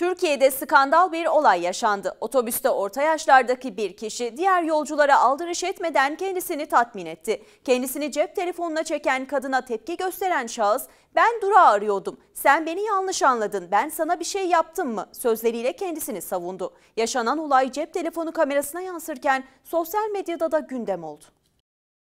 Türkiye'de skandal bir olay yaşandı. Otobüste orta yaşlardaki bir kişi diğer yolculara aldırış etmeden kendisini tatmin etti. Kendisini cep telefonuna çeken kadına tepki gösteren şahıs ben dura arıyordum. Sen beni yanlış anladın. Ben sana bir şey yaptım mı? Sözleriyle kendisini savundu. Yaşanan olay cep telefonu kamerasına yansırken sosyal medyada da gündem oldu.